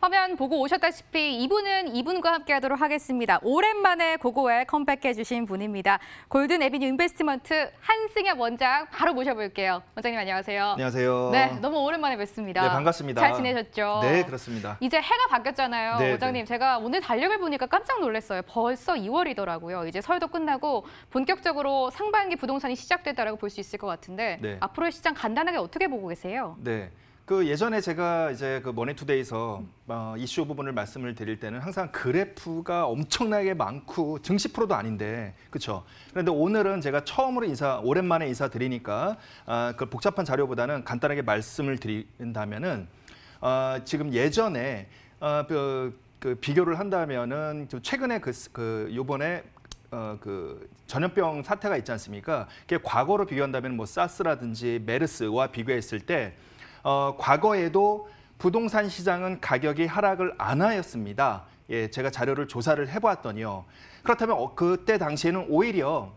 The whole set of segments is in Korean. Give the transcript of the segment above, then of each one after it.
화면 보고 오셨다시피 이분은 이분과 함께 하도록 하겠습니다. 오랜만에 고고에 컴백해 주신 분입니다. 골든 에비뉴 인베스트먼트 한승엽 원장 바로 모셔볼게요. 원장님 안녕하세요. 안녕하세요. 네, 너무 오랜만에 뵙습니다. 네, 반갑습니다. 잘 지내셨죠? 네, 그렇습니다. 이제 해가 바뀌었잖아요. 네, 원장님, 네. 제가 오늘 달력을 보니까 깜짝 놀랐어요. 벌써 2월이더라고요. 이제 설도 끝나고 본격적으로 상반기 부동산이 시작됐다고 라볼수 있을 것 같은데 네. 앞으로의 시장 간단하게 어떻게 보고 계세요? 네. 그 예전에 제가 이제 그 머니투데이에서 어, 이슈 부분을 말씀을 드릴 때는 항상 그래프가 엄청나게 많고 증시 프로도 아닌데 그렇죠. 그런데 오늘은 제가 처음으로 인사 오랜만에 인사 드리니까 아, 그 복잡한 자료보다는 간단하게 말씀을 드린다면은 어, 지금 예전에 어, 그, 그 비교를 한다면은 좀 최근에 그, 그 요번에 어, 그 전염병 사태가 있지 않습니까? 그게 과거로 비교한다면 뭐 사스라든지 메르스와 비교했을 때 어, 과거에도 부동산 시장은 가격이 하락을 안 하였습니다. 예, 제가 자료를 조사를 해보았더니요. 그렇다면 어, 그때 당시에는 오히려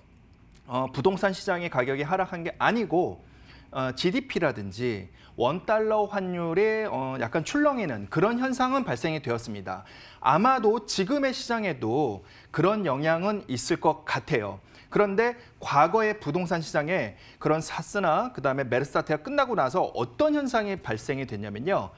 어, 부동산 시장의 가격이 하락한 게 아니고 어, GDP라든지 원달러 환율의 어, 약간 출렁이는 그런 현상은 발생이 되었습니다. 아마도 지금의 시장에도 그런 영향은 있을 것 같아요. 그런데 과거의 부동산 시장에 그런 사스나 그다음에 메르스 사태가 끝나고 나서 어떤 현상이 발생이 됐냐면요.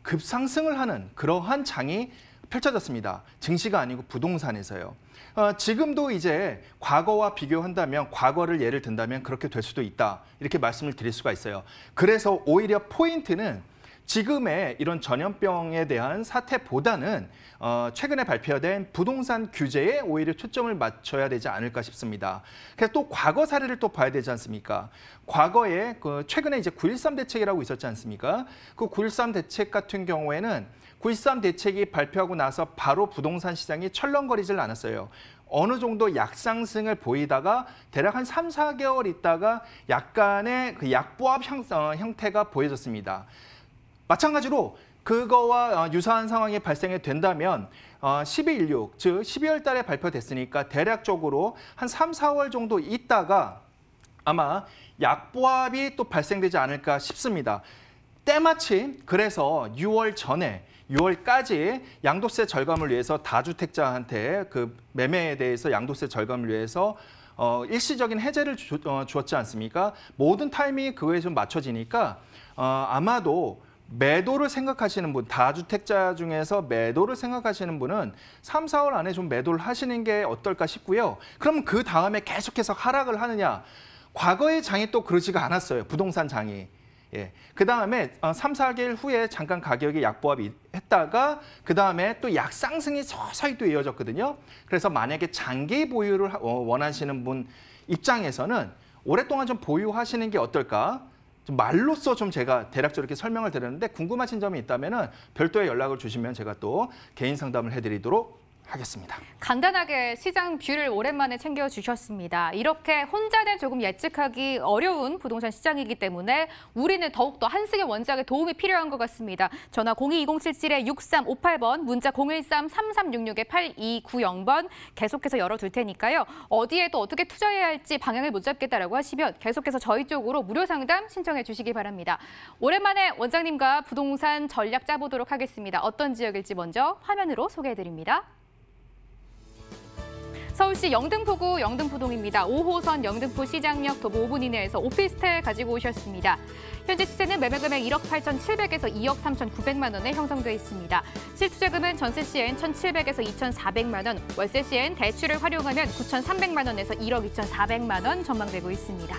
급상승을 하는 그러한 장이 펼쳐졌습니다. 증시가 아니고 부동산에서요. 어, 지금도 이제 과거와 비교한다면 과거를 예를 든다면 그렇게 될 수도 있다. 이렇게 말씀을 드릴 수가 있어요. 그래서 오히려 포인트는 지금의 이런 전염병에 대한 사태보다는 어, 최근에 발표된 부동산 규제에 오히려 초점을 맞춰야 되지 않을까 싶습니다. 그래서 또 과거 사례를 또 봐야 되지 않습니까? 과거에 그 최근에 이제 9.13 대책이라고 있었지 않습니까? 그 9.13 대책 같은 경우에는 9.13 대책이 발표하고 나서 바로 부동산 시장이 철렁거리질 않았어요. 어느 정도 약상승을 보이다가 대략 한 3, 4개월 있다가 약간의 그 약보합 형, 어, 형태가 보여졌습니다. 마찬가지로 그거와 어, 유사한 상황이 발생이 된다면 12.16, 어, 즉 12월 달에 발표됐으니까 대략적으로 한 3, 4월 정도 있다가 아마 약보합이 또 발생되지 않을까 싶습니다. 때마침 그래서 6월 전에 6월까지 양도세 절감을 위해서 다주택자한테 그 매매에 대해서 양도세 절감을 위해서 어, 일시적인 해제를 주, 어, 주었지 않습니까? 모든 타이밍이 그거에 좀 맞춰지니까 어, 아마도 매도를 생각하시는 분, 다주택자 중에서 매도를 생각하시는 분은 3, 4월 안에 좀 매도를 하시는 게 어떨까 싶고요. 그럼 그 다음에 계속해서 하락을 하느냐. 과거의 장이 또 그러지가 않았어요. 부동산 장이. 예. 그 다음에 3, 어, 4개월 후에 잠깐 가격이 약보합이 했다가 그 다음에 또 약상승이 서서히 또 이어졌거든요. 그래서 만약에 장기 보유를 어, 원하시는 분 입장에서는 오랫동안 좀 보유하시는 게 어떨까? 좀 말로써 좀 제가 대략적으로 이렇게 설명을 드렸는데 궁금하신 점이 있다면 별도의 연락을 주시면 제가 또 개인 상담을 해드리도록 하겠습니다. 간단하게 시장 뷰를 오랜만에 챙겨주셨습니다. 이렇게 혼자는 조금 예측하기 어려운 부동산 시장이기 때문에 우리는 더욱더 한승의 원작에 도움이 필요한 것 같습니다. 전화 0 2 2 0 7 6 3 5 8번 문자 013-3366-8290번 계속해서 열어둘 테니까요. 어디에 또 어떻게 투자해야 할지 방향을 못 잡겠다라고 하시면 계속해서 저희 쪽으로 무료 상담 신청해 주시기 바랍니다. 오랜만에 원장님과 부동산 전략 짜보도록 하겠습니다. 어떤 지역일지 먼저 화면으로 소개해드립니다. 서울시 영등포구 영등포동입니다. 5호선 영등포 시장역 도보 5분 이내에서 오피스텔 가지고 오셨습니다. 현재 시세는 매매금액 1억 8,700에서 2억 3,900만 원에 형성돼 있습니다. 실투자금은 전세 시엔 1,700에서 2,400만 원, 월세 시엔 대출을 활용하면 9,300만 원에서 1억 2,400만 원 전망되고 있습니다.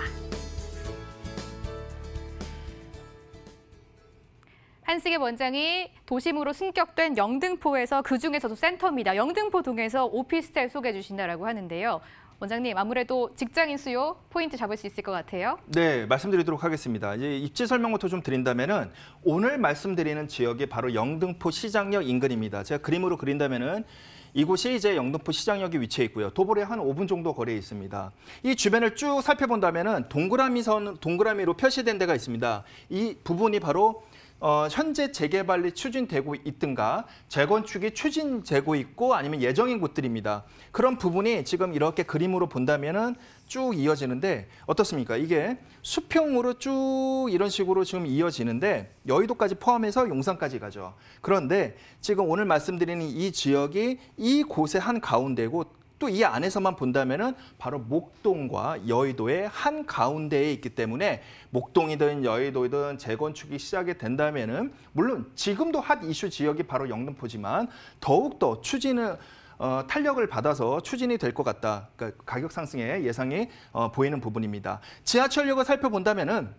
한식의 원장이 도심으로 승격된 영등포에서 그중에서도 센터입니다. 영등포 동에서 오피스텔 소개해 주신다라고 하는데요. 원장님 아무래도 직장인 수요 포인트 잡을 수 있을 것 같아요. 네, 말씀드리도록 하겠습니다. 이제 입지 설명부터 좀 드린다면은 오늘 말씀드리는 지역이 바로 영등포 시장역 인근입니다. 제가 그림으로 그린다면은 이곳이 이제 영등포 시장역에 위치해 있고요. 도보로 한 5분 정도 거리에 있습니다. 이 주변을 쭉 살펴본다면은 동그라미선 동그라미로 표시된 데가 있습니다. 이 부분이 바로 어, 현재 재개발이 추진되고 있든가 재건축이 추진되고 있고 아니면 예정인 곳들입니다. 그런 부분이 지금 이렇게 그림으로 본다면은 쭉 이어지는데 어떻습니까? 이게 수평으로 쭉 이런 식으로 지금 이어지는데 여의도까지 포함해서 용산까지 가죠. 그런데 지금 오늘 말씀드리는 이 지역이 이 곳의 한 가운데고 또이 안에서만 본다면은 바로 목동과 여의도의 한 가운데에 있기 때문에 목동이든 여의도이든 재건축이 시작이 된다면은 물론 지금도 핫 이슈 지역이 바로 영등포지만 더욱더 추진을 어, 탄력을 받아서 추진이 될 것 같다. 그러니까 가격 상승의 예상이 어, 보이는 부분입니다. 지하철역을 살펴본다면은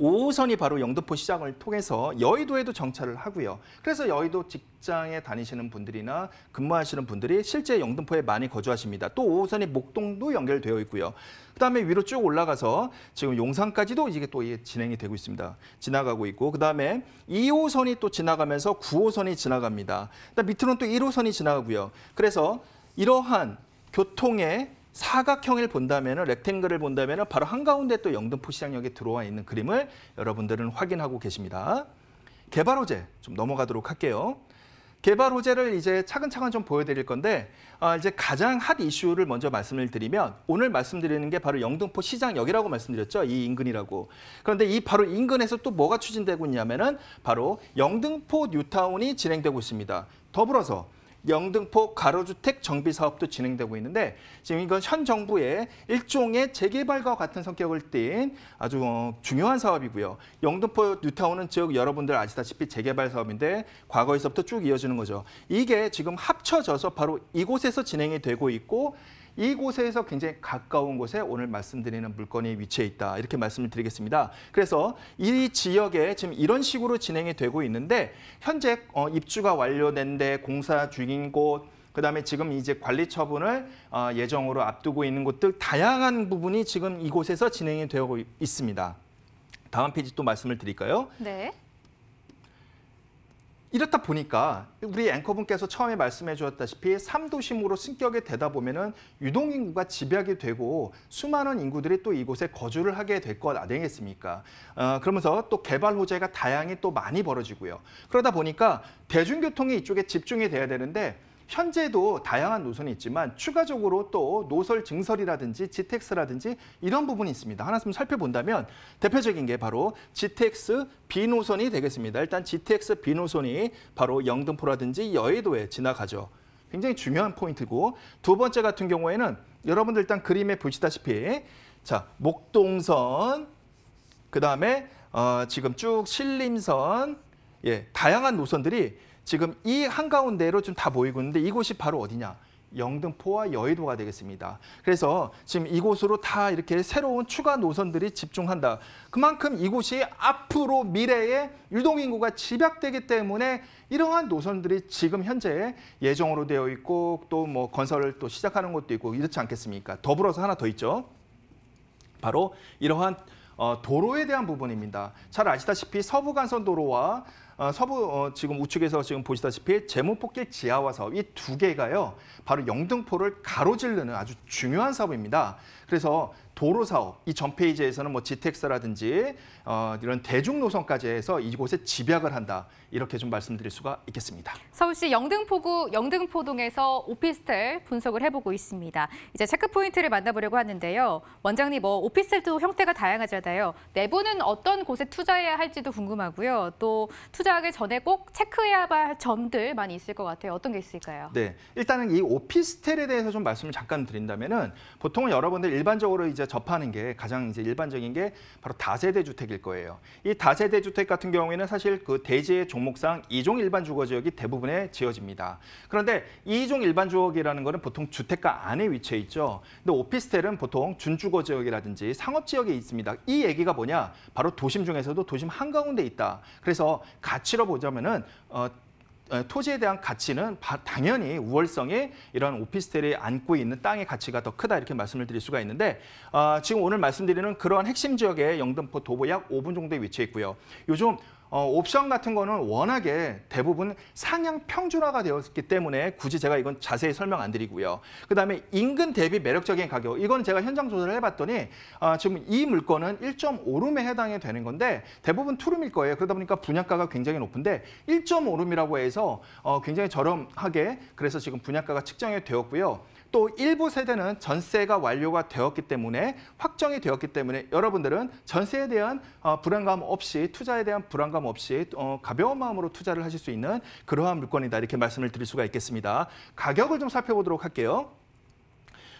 5호선이 바로 영등포 시장을 통해서 여의도에도 정차를 하고요. 그래서 여의도 직장에 다니시는 분들이나 근무하시는 분들이 실제 영등포에 많이 거주하십니다. 또 5호선이 목동도 연결되어 있고요. 그다음에 위로 쭉 올라가서 지금 용산까지도 이게 또 진행이 되고 있습니다. 지나가고 있고 그다음에 2호선이 또 지나가면서 9호선이 지나갑니다. 밑으로는 또 1호선이 지나가고요. 그래서 이러한 교통의 사각형을 본다면은 렉탱글을 본다면 바로 한가운데 또 영등포 시장역에 들어와 있는 그림을 여러분들은 확인하고 계십니다. 개발 호재 좀 넘어가도록 할게요. 개발 호재를 이제 차근차근 좀 보여드릴 건데 아, 이제 가장 핫 이슈를 먼저 말씀을 드리면 오늘 말씀드리는 게 바로 영등포 시장역이라고 말씀드렸죠. 이 인근이라고. 그런데 이 바로 인근에서 또 뭐가 추진되고 있냐면은 바로 영등포 뉴타운이 진행되고 있습니다. 더불어서 영등포 가로주택 정비 사업도 진행되고 있는데 지금 이건 현 정부의 일종의 재개발과 같은 성격을 띤 아주 어, 중요한 사업이고요. 영등포 뉴타운은 지역 여러분들 아시다시피 재개발 사업인데 과거에서부터 쭉 이어지는 거죠. 이게 지금 합쳐져서 바로 이곳에서 진행이 되고 있고 이곳에서 굉장히 가까운 곳에 오늘 말씀드리는 물건이 위치해 있다. 이렇게 말씀을 드리겠습니다. 그래서 이 지역에 지금 이런 식으로 진행이 되고 있는데 현재 어, 입주가 완료된 데 공사 중인 곳 그다음에 지금 이제 관리 처분을 어, 예정으로 앞두고 있는 곳들 다양한 부분이 지금 이곳에서 진행이 되고 있습니다. 다음 페이지 또 말씀을 드릴까요? 네. 이렇다 보니까 우리 앵커분께서 처음에 말씀해 주었다시피삼도심으로 승격이 되다 보면은 유동인구가 집약이 되고 수많은 인구들이 또 이곳에 거주를 하게 될 것 아니겠습니까? 어, 그러면서 또 개발 호재가 다양히 또 많이 벌어지고요. 그러다 보니까 대중교통이 이쪽에 집중이 돼야 되는데 현재도 다양한 노선이 있지만 추가적으로 또 노설 증설이라든지 GTX라든지 이런 부분이 있습니다. 하나씩 살펴본다면 대표적인 게 바로 GTX B 노선이 되겠습니다. 일단 GTX B 노선이 바로 영등포라든지 여의도에 지나가죠. 굉장히 중요한 포인트고 두 번째 같은 경우에는 여러분들 일단 그림에 보시다시피 자 목동선 그다음에 어, 지금 쭉 신림선 예 다양한 노선들이 지금 이 한가운데로 좀다 모이고 있는데 이곳이 바로 어디냐? 영등포와 여의도가 되겠습니다. 그래서 지금 이곳으로 다 이렇게 새로운 추가 노선들이 집중한다. 그만큼 이곳이 앞으로 미래에 유동인구가 집약되기 때문에 이러한 노선들이 지금 현재 예정으로 되어 있고 또 뭐 건설을 또 시작하는 것도 있고 이렇지 않겠습니까? 더불어서 하나 더 있죠. 바로 이러한 어, 도로에 대한 부분입니다. 잘 아시다시피 서부간선도로와 어, 서부 어, 지금 우측에서 지금 보시다시피 제모뽑길 지하와 사업 이 두 개가요. 바로 영등포를 가로지르는 아주 중요한 사업입니다. 그래서 도로 사업 이 전 페이지에서는 뭐 지택사라든지 어, 이런 대중 노선까지 해서 이곳에 집약을 한다 이렇게 좀 말씀드릴 수가 있겠습니다. 서울시 영등포구 영등포동에서 오피스텔 분석을 해보고 있습니다. 이제 체크 포인트를 만나보려고 하는데요. 원장님 뭐 오피스텔도 형태가 다양하잖아요. 내부는 어떤 곳에 투자해야 할지도 궁금하고요. 또 투자하기 전에 꼭 체크해야 할 점들 많이 있을 것 같아요. 어떤 게 있을까요? 네, 일단은 이 오피스텔에 대해서 좀 말씀을 잠깐 드린다면은 보통 여러분들 일반적으로 이제 이제 접하는 게 가장 이제 일반적인 게 바로 다세대 주택일 거예요. 이 다세대 주택 같은 경우에는 사실 그 대지의 종목상 이종 일반 주거 지역이 대부분에 지어집니다. 그런데 이종 일반 주거라는 거는 보통 주택가 안에 위치해 있죠. 근데 오피스텔은 보통 준주거 지역이라든지 상업 지역에 있습니다. 이 얘기가 뭐냐? 바로 도심 중에서도 도심 한가운데 있다. 그래서 가치로 보자면은 어 어, 토지에 대한 가치는 당연히 우월성이 이런 오피스텔이 안고 있는 땅의 가치가 더 크다 이렇게 말씀을 드릴 수가 있는데 어, 지금 오늘 말씀드리는 그러한 핵심 지역에 영등포 도보 약 5분 정도에 위치해 있고요. 요즘 어, 옵션 같은 거는 워낙에 대부분 상향 평준화가 되었기 때문에 굳이 제가 이건 자세히 설명 안 드리고요. 그다음에 인근 대비 매력적인 가격. 이건 제가 현장 조사를 해봤더니 아, 지금 이 물건은 1.5룸에 해당이 되는 건데 대부분 투룸일 거예요. 그러다 보니까 분양가가 굉장히 높은데 1.5룸이라고 해서 어, 굉장히 저렴하게 그래서 지금 분양가가 측정이 되었고요. 또 일부 세대는 전세가 완료가 되었기 때문에 확정이 되었기 때문에 여러분들은 전세에 대한 어, 불안감 없이 투자에 대한 불안감 없이 어, 가벼운 마음으로 투자를 하실 수 있는 그러한 물건이다 이렇게 말씀을 드릴 수가 있겠습니다. 가격을 좀 살펴보도록 할게요.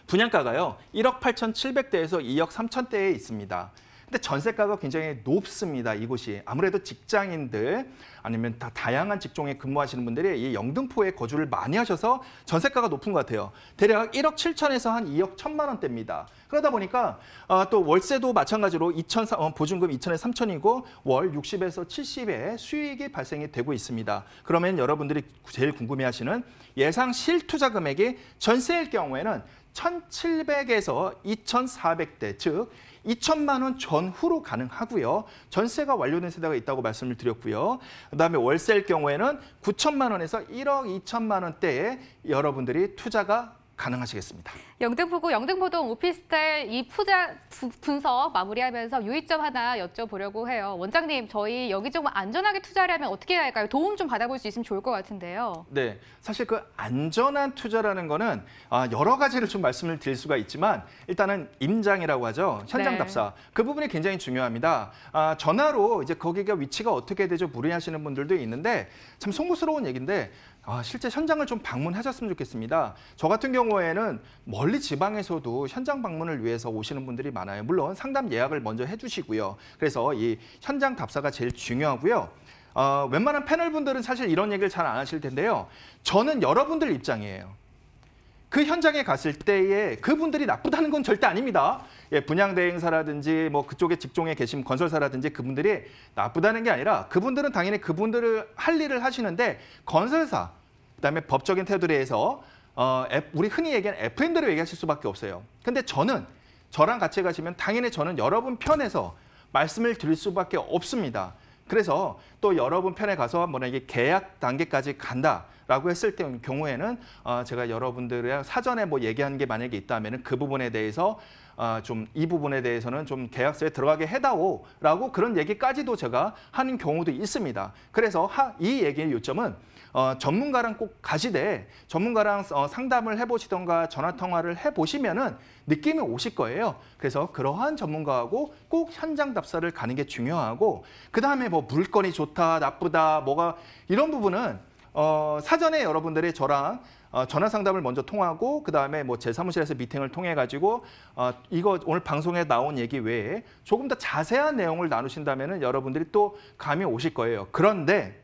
분양가가요. 1억 8,700대에서 2억 3천대에 있습니다. 근데 전세 가가 굉장히 높습니다. 이곳이 아무래도 직장인들 아니면 다 다양한 직종에 근무하시는 분들이 이 영등포에 거주를 많이 하셔서 전세가가 높은 것 같아요. 대략 1억 7천에서 한 2억 1천만 원대입니다. 그러다 보니까 어, 또 월세도 마찬가지로 2천 어, 보증금 2천에 3천이고 월 60에서 70에 수익이 발생이 되고 있습니다. 그러면 여러분들이 제일 궁금해하시는 예상 실투자 금액이 전세일 경우에는 1,700에서 2,400대 즉 2천만 원 전후로 가능하고요. 전세가 완료된 세대가 있다고 말씀을 드렸고요. 그다음에 월세일 경우에는 9천만 원에서 1억 2천만 원대에 여러분들이 투자가 가능하시겠습니다. 영등포구 영등포동 오피스텔 이 투자 분석 마무리하면서 유의점 하나 여쭤보려고 해요. 원장님, 저희 여기 좀 안전하게 투자를 하면 어떻게 해야 할까요? 도움 좀 받아볼 수 있으면 좋을 것 같은데요. 네, 사실 그 안전한 투자라는 거는 아, 여러 가지를 좀 말씀을 드릴 수가 있지만 일단은 임장이라고 하죠. 현장 네. 답사. 네. 그 부분이 굉장히 중요합니다. 아, 전화로 이제 거기가 위치가 어떻게 되죠? 물의하시는 분들도 있는데 참 송구스러운 얘기인데 아, 실제 현장을 좀 방문하셨으면 좋겠습니다. 저 같은 경우 경우에는 멀리 지방에서도 현장 방문을 위해서 오시는 분들이 많아요. 물론 상담 예약을 먼저 해주시고요. 그래서 이 현장 답사가 제일 중요하고요. 어, 웬만한 패널 분들은 사실 이런 얘기를 잘 안 하실 텐데요. 저는 여러분들 입장이에요. 그 현장에 갔을 때에 그분들이 나쁘다는 건 절대 아닙니다. 예, 분양대행사라든지 뭐 그쪽에 직종에 계신 건설사라든지 그분들이 나쁘다는 게 아니라 그분들은 당연히 그분들을 할 일을 하시는데 건설사, 그다음에 법적인 테두리에서 어, 우리 흔히 얘기하는 F님들을 얘기하실 수밖에 없어요. 근데 저는 저랑 같이 가시면 당연히 저는 여러분 편에서 말씀을 드릴 수밖에 없습니다. 그래서 또 여러분 편에 가서 만약에 계약 단계까지 간다. 라고 했을 때 경우에는 어, 제가 여러분들의 사전에 뭐 얘기한 게 만약에 있다면 그 부분에 대해서 어, 좀이 부분에 대해서는 좀 계약서에 들어가게 해다오 라고 그런 얘기까지도 제가 하는 경우도 있습니다. 그래서 하, 이 얘기의 요점은 어, 전문가랑 꼭 가시되 전문가랑 어, 상담을 해보시던가 전화통화를 해보시면은 느낌이 오실 거예요. 그래서 그러한 전문가하고 꼭 현장 답사를 가는 게 중요하고 그 다음에 뭐 물건이 좋다 나쁘다 뭐가 이런 부분은 어, 사전에 여러분들이 저랑 어, 전화 상담을 먼저 통하고 그 다음에 뭐 제 사무실에서 미팅을 통해 가지고 어, 이거 오늘 방송에 나온 얘기 외에 조금 더 자세한 내용을 나누신다면 여러분들이 또 감이 오실 거예요. 그런데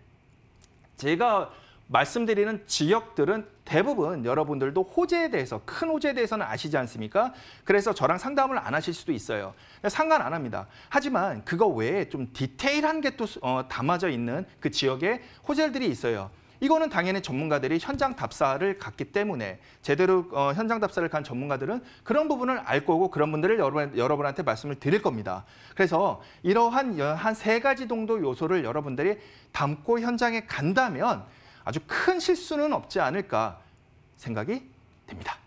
제가 말씀드리는 지역들은 대부분 여러분들도 호재에 대해서 큰 호재에 대해서는 아시지 않습니까? 그래서 저랑 상담을 안 하실 수도 있어요. 상관 안 합니다. 하지만 그거 외에 좀 디테일한 게또 어, 담아져 있는 그 지역에 호재들이 있어요. 이거는 당연히 전문가들이 현장 답사를 갔기 때문에 제대로 어, 현장 답사를 간 전문가들은 그런 부분을 알 거고 그런 분들을 여러분, 여러분한테 말씀을 드릴 겁니다. 그래서 이러한 한 세 가지 정도 요소를 여러분들이 담고 현장에 간다면 아주 큰 실수는 없지 않을까 생각이 됩니다.